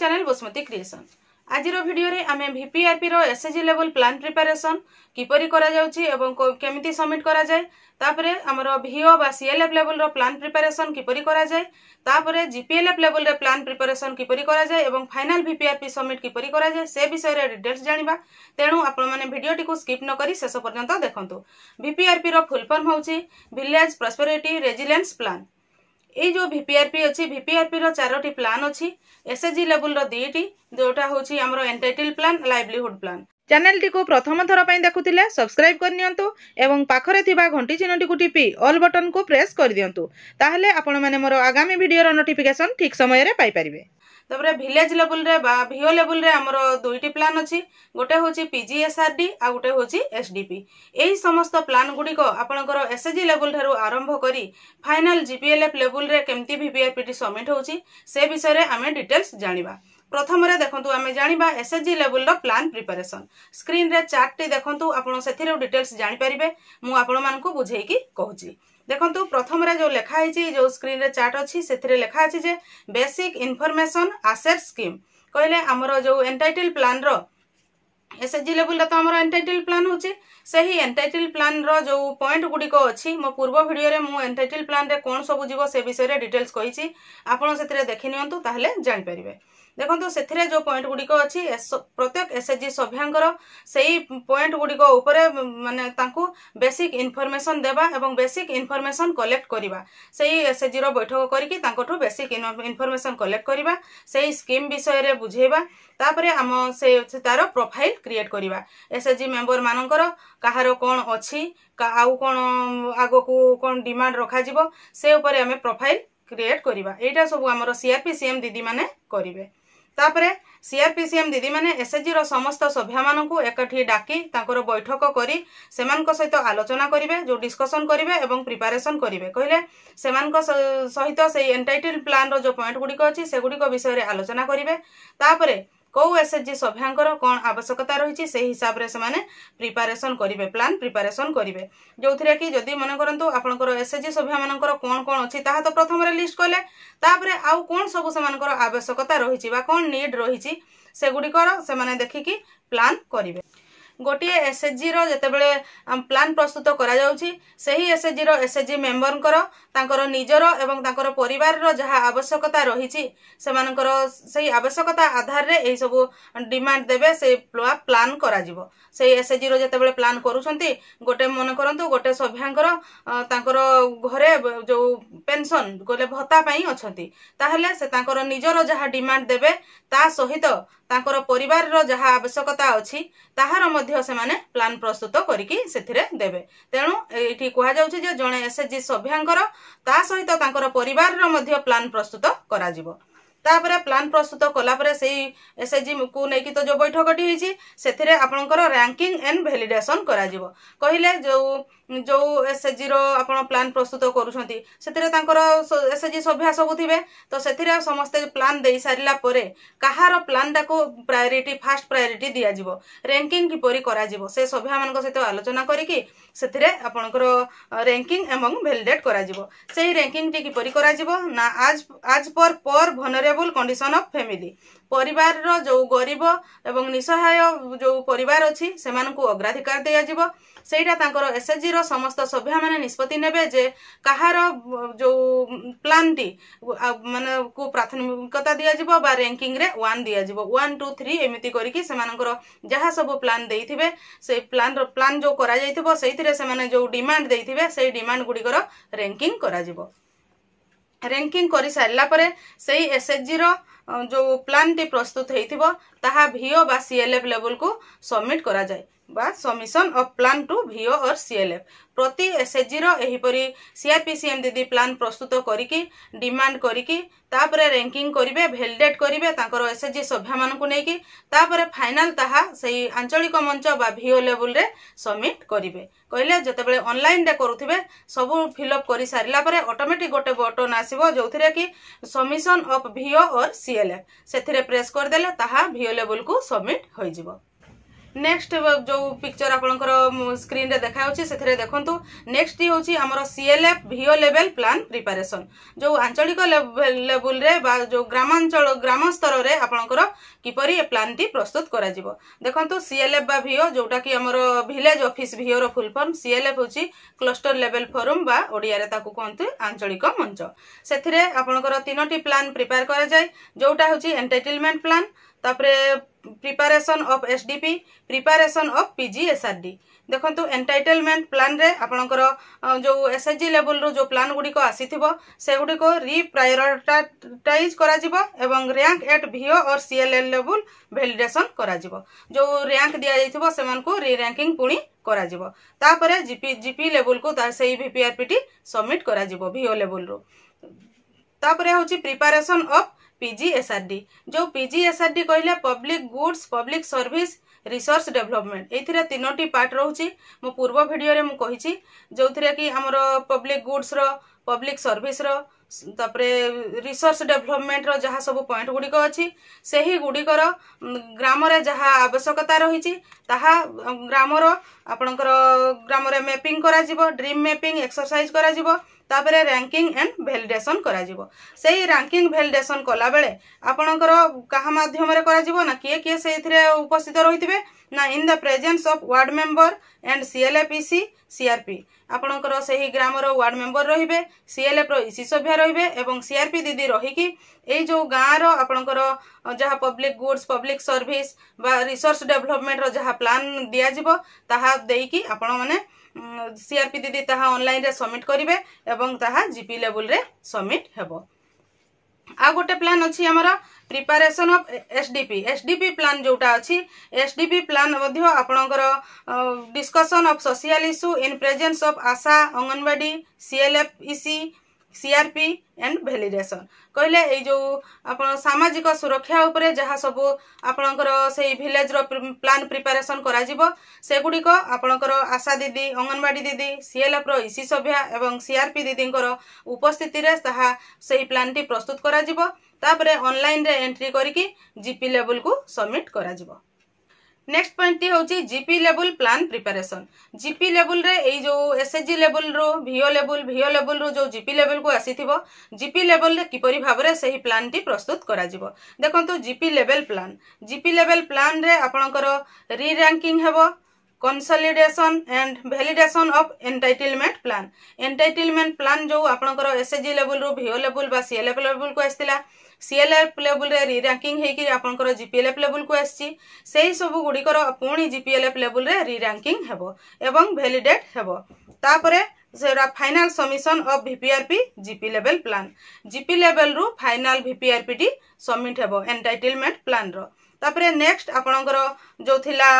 channel ବସୁମତୀ creation ଆଜିର ଭିଡ଼ିଓରେ ଆମେ ଭିପିଆର୍ପିର ଏସ୍ଏଜି ଲେଭଲ୍ ପ୍ଲାନ୍ ପ୍ରିପାରେସନ୍ କିପରି କରାଯାଉଛି ଏବଂ କେମିତି ସବମିଟ୍ କରାଯାଏ ତାପରେ ଆମର ଭିଓ ବା ସିଏଲ୍ଏଫ୍ ଲେଭଲ୍ର ପ୍ଲାନ୍ ପ୍ରିପାରେସନ୍ କିପରି କରାଯାଏ ତାପରେ ଜିପିଏଲ୍ଏଫ୍ ଲେଭଲ୍ରେ ପ୍ଲାନ୍ ପ୍ରିପାରେସନ୍ କିପରି କରାଯାଏ ଏବଂ ଫାଇନାଲ୍ ଭିପିଆର୍ପି ସବମିଟ୍ କିପରି କରାଯାଏ ସେ ବିଷୟରେ ଡିଟେଲ୍ସ ଜାଣିବା ତେଣୁ ଆପଣମାନେ ଭିଡ଼ିଓଟିକୁ ସ୍କିପ୍ ନକରି ଶେଷ ପର୍ଯ୍ୟନ୍ତ ଦେଖନ୍ତୁ ଭିପିଆର୍ପିର ଫୁଲ୍ ଫର୍ମ ହେଉଛି ଭିଲେଜ୍ ପ୍ରସ୍ପେରିଟି ରେଜିଲେନ୍ସ ପ୍ଲାନ୍ ଏଇ ଯେଉଁ ଭିପିଆର୍ପି ଅଛି ଭିପିଆର୍ପିର ଚାରୋଟି ପ୍ଲାନ୍ ଅଛି ଏସ୍ଏଚ୍ଜି ଲେବୁଲର ଦୁଇଟି ଯେଉଁଟା ହେଉଛି ଆମର ଏଣ୍ଟାଇଟେଲ୍ ପ୍ଲାନ୍ ଲାଇଭଲିହୁଡ୍ ପ୍ଲାନ୍ ଚ୍ୟାନେଲଟିକୁ ପ୍ରଥମ ଥର ପାଇଁ ଦେଖୁଥିଲେ ସବସ୍କ୍ରାଇବ୍ କରିନିଅନ୍ତୁ ଏବଂ ପାଖରେ ଥିବା ଘଣ୍ଟି ଚିହ୍ନଟିକୁ ଟିପି ଅଲ୍ ବଟନ୍କୁ ପ୍ରେସ୍ କରିଦିଅନ୍ତୁ ତାହେଲେ ଆପଣମାନେ ମୋର ଆଗାମୀ ଭିଡ଼ିଓର ନୋଟିଫିକେସନ୍ ଠିକ୍ ସମୟରେ ପାଇପାରିବେ তাপরে ভিলেজ লেভেলরে বা ভিও লেভেলরে আমার দুইটি প্লান অছি গোটে হচ্ছে পিজিএসআরডি আর গোটে হচ্ছে এসডিপি এই সমস্ত প্লান গুড়িক আপনার এসএজি লেভেল ঠার আরম্ভ করে ফাইনাল জিপিএলএফ লেভেলরে কেমতি ভিপিআরপিটি সবমিট হচ্ছে সে বিষয়ে আমি ডিটেলস জাঁয়া প্রথমে দেখুন আমি জাঁয়া এসএচজি লেভেলর প্লান প্রিপারেসন স্ক্রিন্রে চার্টটি দেখুন আপনার সে ডিটেলস জাঁপারে মু আপনার বুঝাইকি কুচি দেখুন প্রথমে যে লেখা হয়েছে যে স্ক্রিনে চার্ট অছি সেথিরে লেখা আছে যে বেসিক ইনফরমেসন আসেট স্কিম কহিলে আমার যে এনটাইটেল প্ল্যানর এসএচজি লেভেলটা তো আমার এনটাইটল প্লান হচ্ছে সেই এনটাইটল প্লান যে পয়েন্ট গুড়িক অছি মো পূর্ব ভিডিওরে মু এনটাইটেল প্ল্যানরে কোণ সব যাব সে বিষয়ে ডিটেলস কইছি আপনার সেতিরে দেখে নিয়ন্তু তাহলে জানিপারিবে ଦେଖନ୍ତୁ ସେଥିରେ ଯେଉଁ ପଏଣ୍ଟ ଗୁଡ଼ିକ ଅଛି ପ୍ରତ୍ୟେକ ଏସ୍ଏଚ୍ଜି ସଭ୍ୟଙ୍କର ସେଇ ପଏଣ୍ଟ ଗୁଡ଼ିକ ଉପରେ ମାନେ ତାଙ୍କୁ ବେସିକ୍ ଇନଫର୍ମେସନ୍ ଦେବା ଏବଂ ବେସିକ୍ ଇନଫର୍ମେସନ୍ କଲେକ୍ଟ କରିବା ସେଇ ଏସ୍ଏଚ୍ଜିର ବୈଠକ କରିକି ତାଙ୍କଠୁ ବେସିକ୍ ଇନଫର୍ମେସନ୍ କଲେକ୍ଟ କରିବା ସେଇ ସ୍କିମ୍ ବିଷୟରେ ବୁଝେଇବା ତାପରେ ଆମ ସେ ତାର ପ୍ରୋଫାଇଲ୍ କ୍ରିଏଟ୍ କରିବା ଏସ୍ଏଚ୍ଜି ମେମ୍ବରମାନଙ୍କର କାହାର କ'ଣ ଅଛି ଆଉ କ'ଣ ଆଗକୁ କ'ଣ ଡିମାଣ୍ଡ ରଖାଯିବ ସେ ଉପରେ ଆମେ ପ୍ରୋଫାଇଲ୍ କ୍ରିଏଟ୍ କରିବା ଏଇଟା ସବୁ ଆମର ସିଆର୍ପି ସିଏମ୍ ଦିଦିମାନେ କରିବେ ତାପରେ ସିଆର୍ପିସିଏମ୍ ଦିଦିମାନେ ଏସ୍ଏଚ୍ଜିର ସମସ୍ତ ସଭ୍ୟମାନଙ୍କୁ ଏକାଠି ଡାକି ତାଙ୍କର ବୈଠକ କରି ସେମାନଙ୍କ ସହିତ ଆଲୋଚନା କରିବେ ଯେଉଁ ଡିସ୍କସନ୍ କରିବେ ଏବଂ ପ୍ରିପାରେସନ୍ କରିବେ କହିଲେ ସେମାନଙ୍କ ସହିତ ସେଇ ଏଣ୍ଟାଇଟେଲ୍ ପ୍ଲାନ୍ର ଯେଉଁ ପଏଣ୍ଟ ଗୁଡ଼ିକ ଅଛି ସେଗୁଡ଼ିକ ବିଷୟରେ ଆଲୋଚନା କରିବେ ତାପରେ କେଉଁ ଏସ୍ଏଚ୍ଜି ସଭ୍ୟାଙ୍କର କ'ଣ ଆବଶ୍ୟକତା ରହିଛି ସେହି ହିସାବରେ ସେମାନେ ପ୍ରିପାରେସନ୍ କରିବେ ପ୍ଲାନ୍ ପ୍ରିପାରେସନ୍ କରିବେ ଯେଉଁଥିରେ କି ଯଦି ମନେ କରନ୍ତୁ ଆପଣଙ୍କର ଏସ୍ଏଚ୍ଜି ସଭ୍ୟମାନଙ୍କର କ'ଣ କ'ଣ ଅଛି ତାହା ତ ପ୍ରଥମରେ ଲିଷ୍ଟ କଲେ ତାପରେ ଆଉ କ'ଣ ସବୁ ସେମାନଙ୍କର ଆବଶ୍ୟକତା ରହିଛି ବା କ'ଣ ନିଡ୍ ରହିଛି ସେଗୁଡ଼ିକର ସେମାନେ ଦେଖିକି ପ୍ଲାନ୍ କରିବେ ଗୋଟିଏ ଏସ୍ଏଚ୍ଜିର ଯେତେବେଳେ ପ୍ଲାନ୍ ପ୍ରସ୍ତୁତ କରାଯାଉଛି ସେହି ଏସ୍ଏଚ୍ଜିର ଏସ୍ଏଚ୍ଜି ମେମ୍ବରଙ୍କର ତାଙ୍କର ନିଜର ଏବଂ ତାଙ୍କର ପରିବାରର ଯାହା ଆବଶ୍ୟକତା ରହିଛି ସେମାନଙ୍କର ସେହି ଆବଶ୍ୟକତା ଆଧାରରେ ଏହିସବୁ ଡିମାଣ୍ଡ ଦେବେ ସେ ପ୍ଲାନ୍ କରାଯିବ ସେହି ଏସ୍ଏଚ୍ଜିର ଯେତେବେଳେ ପ୍ଲାନ୍ କରୁଛନ୍ତି ଗୋଟେ ମନେ କରନ୍ତୁ ଗୋଟେ ସଭ୍ୟାଙ୍କର ତାଙ୍କର ଘରେ ଯେଉଁ ପେନ୍ସନ୍ କହିଲେ ଭତ୍ତା ପାଇଁ ଅଛନ୍ତି ତାହେଲେ ସେ ତାଙ୍କର ନିଜର ଯାହା ଡିମାଣ୍ଡ ଦେବେ ତା ସହିତ ତାଙ୍କର ପରିବାରର ଯାହା ଆବଶ୍ୟକତା ଅଛି ତାହାର ମଧ୍ୟ ସେମାନେ ପ୍ଲାନ୍ ପ୍ରସ୍ତୁତ କରିକି ସେଥିରେ ଦେବେ ତେଣୁ ଏଇଠି କୁହାଯାଉଛି ଯେ ଜଣେ ଏସ୍ ଏଚ୍ ଜି ସଭ୍ୟାଙ୍କର ତା ସହିତ ତାଙ୍କର ପରିବାରର ମଧ୍ୟ ପ୍ଲାନ୍ ପ୍ରସ୍ତୁତ କରାଯିବ ତାପରେ ପ୍ଲାନ୍ ପ୍ରସ୍ତୁତ କଲାପରେ ସେଇ ଏସ୍ଏଚ୍ଜିକୁ ନେଇକି ତ ଯେଉଁ ବୈଠକଟି ହେଇଛି ସେଥିରେ ଆପଣଙ୍କର ର୍ୟାଙ୍କିଂ ଆଣ୍ଡ ଭ୍ୟାଲିଡେସନ୍ କରାଯିବ କହିଲେ ଯେଉଁ ଯେଉଁ ଏସ୍ଏଚ୍ଜିର ଆପଣ ପ୍ଲାନ୍ ପ୍ରସ୍ତୁତ କରୁଛନ୍ତି ସେଥିରେ ତାଙ୍କର ଏସ୍ଏଚ୍ଜି ସଭ୍ୟା ସବୁ ଥିବେ ତ ସେଥିରେ ସମସ୍ତେ ପ୍ଲାନ୍ ଦେଇସାରିଲା ପରେ କାହାର ପ୍ଲାନ୍ଟାକୁ ପ୍ରାୟୋରିଟି ଫାର୍ଷ୍ଟ ପ୍ରାୟୋରିଟି ଦିଆଯିବ ର୍ୟାଙ୍କିଂ କିପରି କରାଯିବ ସେ ସଭ୍ୟାମାନଙ୍କ ସହିତ ଆଲୋଚନା କରିକି ସେଥିରେ ଆପଣଙ୍କର ର୍ୟାଙ୍କିଂ ଏବଂ ଭ୍ୟାଲିଡେଟ୍ କରାଯିବ ସେଇ ର୍ୟାଙ୍କିଂଟି କିପରି କରାଯିବ ନା ଆଜ୍ ଆଜ୍ ପର୍ ପର୍ ଭନରେ ଡିଫେଭରେବୁଲ କଣ୍ଡିସନ ଅଫ ଫ୍ୟାମିଲି ପରିବାରର ଯେଉଁ ଗରିବ ଏବଂ ନିଃସହାୟ ଯେଉଁ ପରିବାର ଅଛି ସେମାନଙ୍କୁ ଅଗ୍ରାଧିକାର ଦିଆଯିବ ସେଇଟା ତାଙ୍କର ଏସଏଚଜିର ସମସ୍ତ ସଭ୍ୟମାନେ ନିଷ୍ପତ୍ତି ନେବେ ଯେ କାହାର ଯେଉଁ ପ୍ଲାନ୍ଟି ମାନେ କୁ ପ୍ରାଥମିକତା ଦିଆଯିବ ବା ରେଙ୍କିଙ୍ଗରେ ୱାନ୍ ଦିଆଯିବ ୱାନ୍ ଟୁ ଥ୍ରୀ ଏମିତି କରିକି ସେମାନଙ୍କର ଯାହା ସବୁ ପ୍ଲାନ୍ ଦେଇଥିବେ ସେ ପ୍ଲାନ୍ର ପ୍ଲାନ୍ ଯେଉଁ କରାଯାଇଥିବ ସେଇଥିରେ ସେମାନେ ଯେଉଁ ଡିମାଣ୍ଡ ଦେଇଥିବେ ସେଇ ଡିମାଣ୍ଡ ଗୁଡ଼ିକର ରେଙ୍କିଙ୍ଗ କରାଯିବ ରେଙ୍କିଂ କରିସାରିଲା ପରେ ସେଇ ଏସ୍ ଏଚ୍ ଜିର ଯେଉଁ ପ୍ଲାନ୍ଟି ପ୍ରସ୍ତୁତ ହେଇଥିବ ତାହା ଭିଓ ବା ସିଏଲ୍ଏଫ୍ ଲେବୁଲ୍କୁ ସବମିଟ୍ କରାଯାଏ বা submission of plan to VO or CLF ପ୍ରତି ଏସ୍ଏଚ୍ଜିର ଏହିପରି ସିଆର୍ପିସିଏମ୍ ଦିଦି ପ୍ଲାନ୍ ପ୍ରସ୍ତୁତ କରିକି ଡିମାଣ୍ଡ କରିକି ତାପରେ ର୍ୟାଙ୍କିଂ କରିବେ ଭେଲିଡେଟ୍ କରିବେ ତାଙ୍କର ଏସ୍ଏଚ୍ଜି ସଭ୍ୟମାନଙ୍କୁ ନେଇକି ତାପରେ ଫାଇନାଲ୍ ତାହା ସେଇ ଆଞ୍ଚଳିକ ମଞ୍ଚ ବା ଭିଓ ଲେବୁଲ୍ରେ ସବମିଟ୍ କରିବେ କହିଲେ ଯେତେବେଳେ ଅନଲାଇନ୍ରେ କରୁଥିବେ ସବୁ ଫିଲ୍ଅପ୍ କରିସାରିଲା ପରେ ଅଟୋମେଟିକ୍ ଗୋଟେ ବଟନ୍ ଆସିବ ଯେଉଁଥିରେ କି ସମିଶନ ଅଫ୍ ଭିଓ ଅର୍ ସିଏଲ୍ଏଫ୍ ସେଥିରେ ପ୍ରେସ୍ କରିଦେଲେ ତାହା ଭିଓ ଲେବୁଲ୍କୁ ସବମିଟ୍ ହୋଇଯିବ নেক্সট ଯେଉଁ ପିକ୍ଚର ଆପଣଙ୍କର ସ୍କ୍ରିନ୍ରେ ଦେଖାଯାଉଛି ସେଥିରେ ଦେଖନ୍ତୁ ନେକ୍ସଟ ହେଉଛି ଆମର CLF VO level plan preparation ଯେଉଁ ଆଞ୍ଚଳିକ ଲେବୁଲରେ ବା ଯେଉଁ ଗ୍ରାମାଞ୍ଚଳ ଗ୍ରାମ ସ୍ତରରେ ଆପଣଙ୍କର କିପରି ଏ ପ୍ଲାନ୍ଟି ପ୍ରସ୍ତୁତ କରାଯିବ ଦେଖନ୍ତୁ ସିଏଲ୍ଏଫ୍ ବା ଭିଓ ଯେଉଁଟାକି ଆମର ଭିଲେଜ୍ ଅଫିସ୍ ଭିଓର ଫୁଲ୍ ଫର୍ମ ସିଏଲ୍ଏଫ୍ ହେଉଛି କ୍ଲଷ୍ଟର ଲେଭେଲ୍ ଫୋରମ୍ ବା ଓଡ଼ିଆରେ ତାକୁ କୁହନ୍ତି ଆଞ୍ଚଳିକ ମଞ୍ଚ ସେଥିରେ ଆପଣଙ୍କର ତିନୋଟି ପ୍ଲାନ୍ ପ୍ରିପେୟାର କରାଯାଏ ଯେଉଁଟା ହେଉଛି ଏଣ୍ଟେଟେଲମେଣ୍ଟ ପ୍ଲାନ୍ তাপরে preparation of SDP preparation of PG SRD দেখন্তু এন্টাইটেলমেন্ট প্ল্যান্রে আপনার যে এসএচজি লেভেলর যে প্ল্যান গুড়ি আসিথিব সেগুড়ি রিপ্রায়োরিটাইজ করা এবং rank at VO or CLL level validation করা যে র্যাঙ্ক দিয়া যাইথিব সেমানকু রি র্যাঙ্কিং পুনি করা তাপরে জিপি জিপি লেভেলকু তা সেই ভিপিআরপিটি সবমিট করা ভিও লেভেলর তাপরে হচ্ছে প্রিপারেসন অফ पिजीएसआरडी जो पिजीएसआरडी कहला public goods public service research development ये तीनो पार्ट रोच मो पूर्व भिडे मुझे जो थी आमर पब्लिक गुड्स रो पब्लिक सर्विस रो ତାପରେ ରିସର୍ଚ୍ଚ ଡେଭଲପମେଣ୍ଟର ଯାହା ସବୁ ପଏଣ୍ଟ ଗୁଡ଼ିକ ଅଛି ସେହି ଗୁଡ଼ିକର ଗ୍ରାମରେ ଯାହା ଆବଶ୍ୟକତା ରହିଛି ତାହା ଗ୍ରାମର ଆପଣଙ୍କର ଗ୍ରାମରେ ମ୍ୟାପିଂ କରାଯିବ ଡ୍ରିମ୍ ମ୍ୟାପିଂ ଏକ୍ସରସାଇଜ୍ କରାଯିବ ତାପରେ ରାଙ୍କିଂ ଆଣ୍ଡ ଭ୍ୟାଲିଡେସନ୍ କରାଯିବ ସେଇ ରାଙ୍କିଂ ଭ୍ୟାଲିଡେସନ୍ କଲାବେଳେ ଆପଣଙ୍କର କାହା ମାଧ୍ୟମରେ କରାଯିବ ନା କିଏ କିଏ ସେଇଥିରେ ଉପସ୍ଥିତ ରହିଥିବେ ନା in the presence of ward member and ସିଏଲ୍ଏପିସି সিআরপি আপনার সেই গ্রামর ওয়ার্ড মেম্বর রহবে সিএলএফর ইসি সভ্য রহবে এবং সিআরপি দিদি রহিকি এই যে গাঁর আপনার যা পব্লিক গুডস পব্লিক সর্ভিস বা রিসর্চ ডেভেলপমেন্টর যা প্লান দিয়াযিব তাহা দেইকি আপন মানে সিআরপি দিদি তাহা অনলাইনে সবমিট করিবে এবং তাহা জিপি লেভেলরে সবমিট হব ଆଉ ଗୋଟେ ପ୍ଲାନ୍ ଅଛି ଆମର preparation of SDP SDP plan ଯେଉଁଟା ଅଛି ଏସ୍ଡିପି ପ୍ଲାନ୍ ମଧ୍ୟ ଆପଣଙ୍କର discussion of social issue in presence of ASHA anganwadi CLFEC CRP and validation কহিলে এই যে আপনার সামাজিক সুরক্ষা উপরে যা সবু আপনার সেই ভিলেজর প্লান প্রিপারেসন করা সেগুড়িক আপনার আশা দিদি অঙ্গনবাড়ি দিদি সিএলএফর ইসি সভ্যা এবং সিআরপি দিদিঙ্কর উপস্থিতিরে তাহা সেই প্লানটি প্রস্তুত করা তাপরে অনলাইনরে এন্ট্রি করিকি জিপি লেভেলকু সবমিট করা নেক্সট পয়েন্টটি হচ্ছে GP level plan preparation GP লেভেলরে এই যে এসএচজি লেভেলরু ভিও লেভেল ভিও লেভেলরু যে জিপি লেভেলকু আসিথিব জিপি লেভেলরে কিপরি ভাবে সেই প্ল্যানটি প্রস্তুত করা যাব দেখন্তু GP level plan GP level প্ল্যানরে আপনার রি র্যাঙ্কিং হব consolidation and validation of entitlement plan entitlement plan ଯେଉଁ ଆପଣଙ୍କର ଏସ୍ଏଜି ଲେବୁଲରୁ ଭିଓ ଲେବୁଲ ବା ସିଏଲ୍ଏଫ୍ ଲେବୁଲକୁ ଆସିଥିଲା ସିଏଲ୍ଏଫ୍ ଲେବୁଲରେ ରିରାଙ୍କିଂ ହେଇକି ଆପଣଙ୍କର ଜିପିଏଲ୍ଏଫ୍ ଲେବୁଲକୁ ଆସିଛି ସେହି ସବୁ ଗୁଡ଼ିକର ପୁଣି ଜିପିଏଲ୍ଏଫ୍ ଲେବୁଲରେ ରିରାଙ୍କିଂ ହେବ ଏବଂ ଭ୍ୟାଲିଡେଟ୍ ହେବ ତାପରେ ସେଗୁଡ଼ା final submission of VPRP GP level plan GP ଲେଭେଲ୍ରୁ ଫାଇନାଲ୍ ଭିପିଆର୍ପିଟି ସବମିଟ୍ ହେବ ଏଣ୍ଟାଇଟଲମେଣ୍ଟ ପ୍ଲାନ୍ର ତାପରେ ନେକ୍ସଟ ଆପଣଙ୍କର ଯେଉଁ ଥିଲା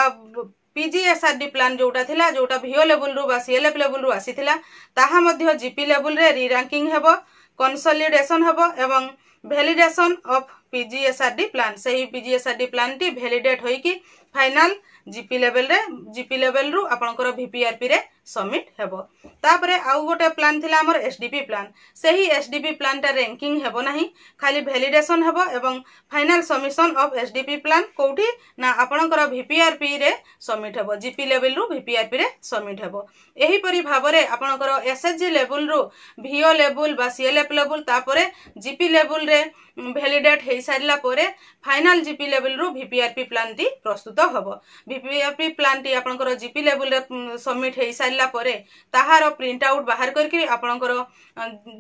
পিজিএসআরডি ପ୍ଲାନ୍ ଯେଉଁଟା ଥିଲା ଯେଉଁଟା ଭିଓ ଲେବୁଲ୍ରୁ ବା ସିଏଲ୍ଏଫ୍ ଲେବୁଲ୍ରୁ ଆସିଥିଲା ତାହା ମଧ୍ୟ ଜିପି ଲେବୁଲ୍ରେ ରିରାଙ୍କିଂ ହେବ କନସଲିଡେସନ୍ ହେବ ଏବଂ ଭ୍ୟାଲିଡେସନ୍ ଅଫ୍ ପିଜିଏସ୍ଆର୍ଡି ପ୍ଲାନ୍ ସେହି ପିଜିଏସ୍ଆର୍ଡି ପ୍ଲାନ୍ଟି ଭ୍ୟାଲିଡେଟ୍ ହୋଇକି ଫାଇନାଲ୍ ଜିପି ଲେଭେଲ୍ରେ ଜିପି ଲେଭେଲ୍ରୁ ଆପଣଙ୍କର ଭିପିଆର୍ପିରେ ସବମିଟ୍ ହେବ ତାପରେ ଆଉ ଗୋଟେ ପ୍ଲାନ୍ ଥିଲା ଆମର ଏସ୍ ଡି ପି ପ୍ଲାନ୍ ସେହି ଏସ୍ ଡି ପି ପ୍ଲାନ୍ଟା ରେଙ୍କିଂ ହେବ ନାହିଁ ଖାଲି ଭ୍ୟାଲିଡେସନ୍ ହେବ ଏବଂ final submission of S D P plan କେଉଁଠି ନା ଆପଣଙ୍କର ଭିପିଆର୍ପିରେ ସବମିଟ୍ ହେବ ଜିପି ଲେଭେଲ୍ରୁ ଭିପିଆର୍ପିରେ ସବମିଟ୍ ହେବ ଏହିପରି ଭାବରେ ଆପଣଙ୍କର ଏସ୍ ଏଚ୍ ଜି ଲେବୁଲ୍ରୁ ଭିଓ ଲେବୁଲ୍ ବା ସିଏଲ୍ଏଫ୍ ଲେବୁଲ୍ ତାପରେ ଜିପି ଲେବୁଲ୍ରେ ଭ୍ୟାଲିଡେଟ୍ ହୋଇସାରିଲା ପରେ ଫାଇନାଲ୍ ଜିପି ଲେବୁଲ୍ରୁ ଭିପିଆର୍ପି ପ୍ଲାନ୍ଟି ପ୍ରସ୍ତୁତ ହେବ ଭିପିଆର୍ପି ପ୍ଲାନ୍ଟି ଆପଣଙ୍କର ଜିପି ଲେବୁଲ୍ରେ ସବମିଟ୍ ହୋଇସାରିଲା ସାରିଲା ପରେ ତାହାର ପ୍ରିଣ୍ଟ ଆଉଟ୍ ବାହାର କରିକି ଆପଣଙ୍କର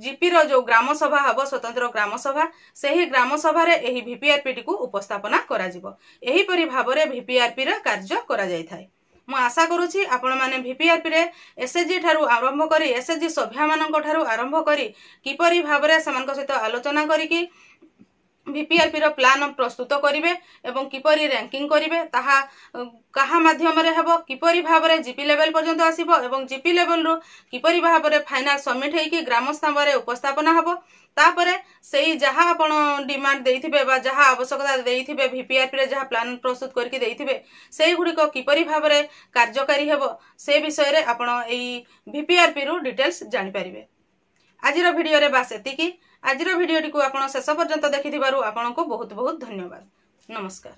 ଜିପିର ଯେଉଁ ଗ୍ରାମସଭା ହେବ ସ୍ୱତନ୍ତ୍ର ଗ୍ରାମସଭା ସେହି ଗ୍ରାମସଭାରେ ଏହି ଭିପିଆର୍ପିଟିକୁ ଉପସ୍ଥାପନା କରାଯିବ ଏହିପରି ଭାବରେ ଭିପିଆର୍ପିର କାର୍ଯ୍ୟ କରାଯାଇଥାଏ ମୁଁ ଆଶା କରୁଛି ଆପଣମାନେ ଭିପିଆର୍ପିରେ ଏସ୍ଏଚ୍ଜି ଠାରୁ ଆରମ୍ଭ କରି ଏସ୍ଏଚ୍ଜି ସଭ୍ୟମାନଙ୍କ ଠାରୁ ଆରମ୍ଭ କରି କିପରି ଭାବରେ ସେମାନଙ୍କ ସହିତ ଆଲୋଚନା କରିକି ভিপিএলপির প্লান প্রস্তুত করিবে এবং কিপরি র্যাঙ্কিং করিবে তাহা কাহা মাধ্যমে ହେବ কিপରି ଭାବରେ ଜିପି ଲେଭେଲ ପର୍ଯ୍ୟନ୍ତ ଆସିବ ଏବଂ ଜିପି ଲେଭେଲରୁ କିପରି ଭାବରେ ଫାଇନାଲ ସବମିଟ୍ ହେଇକି ଗ୍ରାମସ୍ତମ୍ଭରେ ଉପସ୍ଥାପନା ହେବ ତାପରେ ସେଇ ଯାହା ଆପଣ ଡିମାଣ୍ଡ ଦେଇଥିବେ ବା ଯାହା ଆବଶ୍ୟକତା ଦେଇଥିବେ ଭିପିଆର୍ପିରେ ଯାହା ପ୍ଲାନ୍ ପ୍ରସ୍ତୁତ କରିକି ଦେଇଥିବେ ସେଇଗୁଡ଼ିକ କିପରି ଭାବରେ କାର୍ଯ୍ୟକାରୀ ହେବ ସେ ବିଷୟରେ ଆପଣ ଏଇ ଭିପିଆର୍ପିରୁ ଡିଟେଲ୍ସ ଜାଣିପାରିବେ ଆଜିର ଭିଡ଼ିଓରେ ବାସ୍ ଏତିକି আজির ভিডিওটি আপনার শেষ পর্যন্ত দেখি থাকুন বহুত বহুত ধন্যবাদ নমস্কার